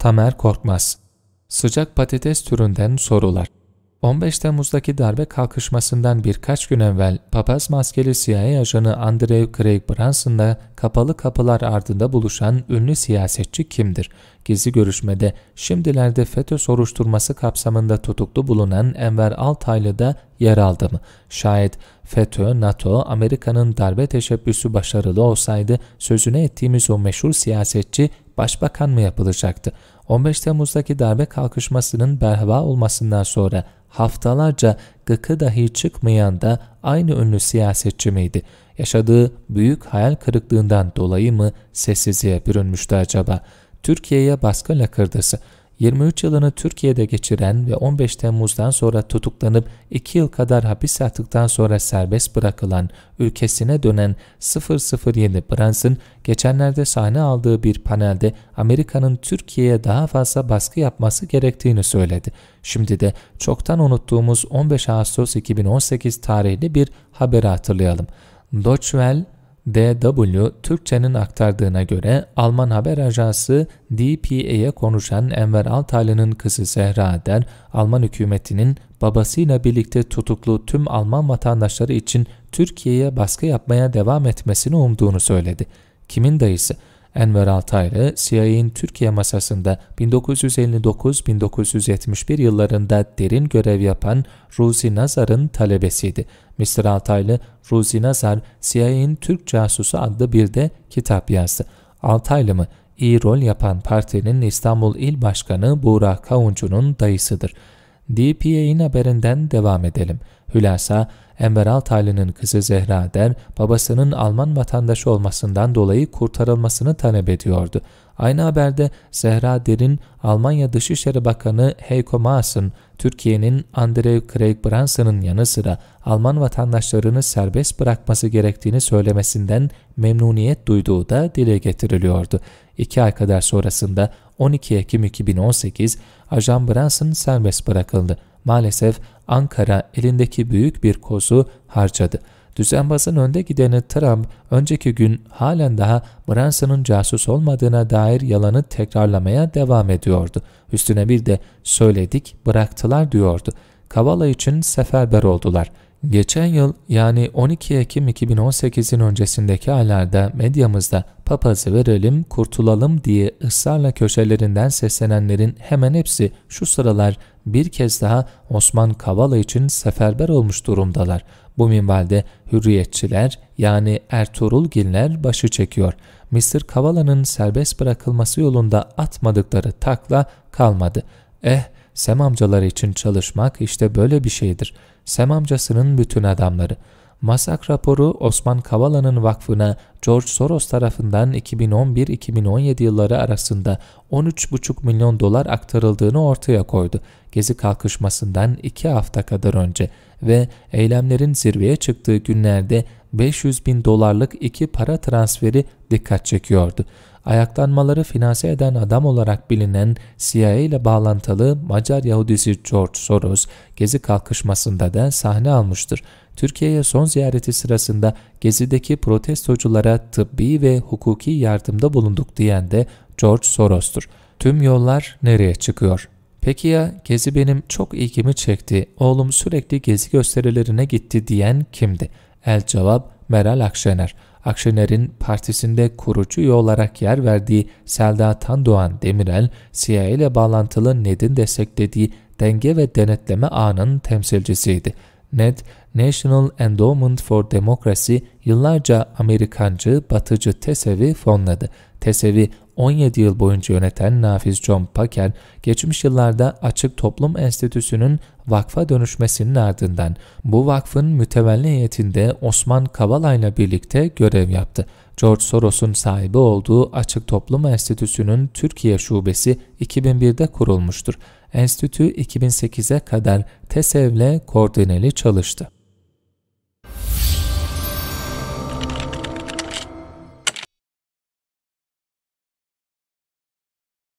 Tamer Korkmaz Sıcak patates türünden sorular 15 Temmuz'daki darbe kalkışmasından birkaç gün evvel papaz maskeli CIA ajanı Andrew Craig Branson'la kapalı kapılar ardında buluşan ünlü siyasetçi kimdir? Gizli görüşmede şimdilerde FETÖ soruşturması kapsamında tutuklu bulunan Enver Altaylı da yer aldı mı? Şayet FETÖ, NATO, Amerika'nın darbe teşebbüsü başarılı olsaydı sözüne ettiğimiz o meşhur siyasetçi başbakan mı yapılacaktı? 15 Temmuz'daki darbe kalkışmasının berhava olmasından sonra haftalarca gıkı dahi çıkmayan da aynı ünlü siyasetçi miydi? Yaşadığı büyük hayal kırıklığından dolayı mı sessizliğe bürünmüştü acaba? Türkiye'ye baskı lakırdası. 23 yılını Türkiye'de geçiren ve 15 Temmuz'dan sonra tutuklanıp 2 yıl kadar hapis yattıktan sonra serbest bırakılan ülkesine dönen 007 Brunson geçenlerde sahne aldığı bir panelde Amerika'nın Türkiye'ye daha fazla baskı yapması gerektiğini söyledi. Şimdi de çoktan unuttuğumuz 15 Ağustos 2018 tarihli bir haberi hatırlayalım. Deutsche Welle, DW Türkçe'nin aktardığına göre Alman haber ajansı DPA'ya konuşan Enver Altaylı'nın kızı Zehra Eder, Alman hükümetinin babasıyla birlikte tutuklu tüm Alman vatandaşları için Türkiye'ye baskı yapmaya devam etmesini umduğunu söyledi. Kimin dayısı? Enver Altaylı, CIA'in Türkiye masasında 1959-1971 yıllarında derin görev yapan Ruzi Nazar'ın talebesiydi. Mr. Altaylı, Ruzi Nazar, CIA'in Türk Casusu adlı bir de kitap yazdı. Altaylı mı? iyi rol yapan partinin İstanbul İl Başkanı Buğra Kavuncu'nun dayısıdır. DPA'in haberinden devam edelim. Hülasa, Enver Altaylı'nın kızı Zehra Der, babasının Alman vatandaşı olmasından dolayı kurtarılmasını talep ediyordu. Aynı haberde Zehra Der'in Almanya Dışişleri Bakanı Heiko Maas'ın Türkiye'nin Andrei Craig Branson'ın yanı sıra Alman vatandaşlarını serbest bırakması gerektiğini söylemesinden memnuniyet duyduğu da dile getiriliyordu. İki ay kadar sonrasında 12 Ekim 2018 Ajan Branson serbest bırakıldı. Maalesef Ankara elindeki büyük bir kozu harcadı. Düzenbazın önde gideni Trump önceki gün halen daha Branson'un casus olmadığına dair yalanı tekrarlamaya devam ediyordu. Üstüne bir de söyledik bıraktılar diyordu. Kavala için seferber oldular. Geçen yıl yani 12 Ekim 2018'in öncesindeki aylarda medyamızda papazı verelim kurtulalım diye ısrarla köşelerinden seslenenlerin hemen hepsi şu sıralar bir kez daha Osman Kavala için seferber olmuş durumdalar. Bu minvalde hürriyetçiler yani Ertuğrul Giller başı çekiyor. Mr. Kavala'nın serbest bırakılması yolunda atmadıkları takla kalmadı. Eh Sem amcaları için çalışmak işte böyle bir şeydir. Sem amcasının bütün adamları. Masak raporu Osman Kavala'nın vakfına George Soros tarafından 2011-2017 yılları arasında 13,5 milyon dolar aktarıldığını ortaya koydu. Gezi kalkışmasından 2 hafta kadar önce ve eylemlerin zirveye çıktığı günlerde 500 bin dolarlık iki para transferi dikkat çekiyordu ayaklanmaları finanse eden adam olarak bilinen CIA ile bağlantılı Macar Yahudisi George Soros, Gezi kalkışmasında da sahne almıştır. Türkiye'ye son ziyareti sırasında Gezi'deki protestoculara tıbbi ve hukuki yardımda bulunduk diyen de George Soros'tur. Tüm yollar nereye çıkıyor? Peki ya Gezi benim çok ilgimi çekti, oğlum sürekli Gezi gösterilerine gitti diyen kimdi? El cevap Meral Akşener. Akşener'in partisinde kurucu olarak yer verdiği Selda Tandoğan Demirel, CIA ile bağlantılı NED'in desteklediği denge ve denetleme ağının temsilcisiydi. NED, National Endowment for Democracy yıllarca Amerikancı, batıcı TESEV'i fonladı. TESEV'i 17 yıl boyunca yöneten Nafiz John Paken geçmiş yıllarda Açık Toplum Enstitüsü'nün vakfa dönüşmesinin ardından bu vakfın mütevelli heyetinde Osman Kavala'yla birlikte görev yaptı. George Soros'un sahibi olduğu Açık Toplum Enstitüsü'nün Türkiye şubesi 2001'de kurulmuştur. Enstitü 2008'e kadar TESEV'le koordineli çalıştı.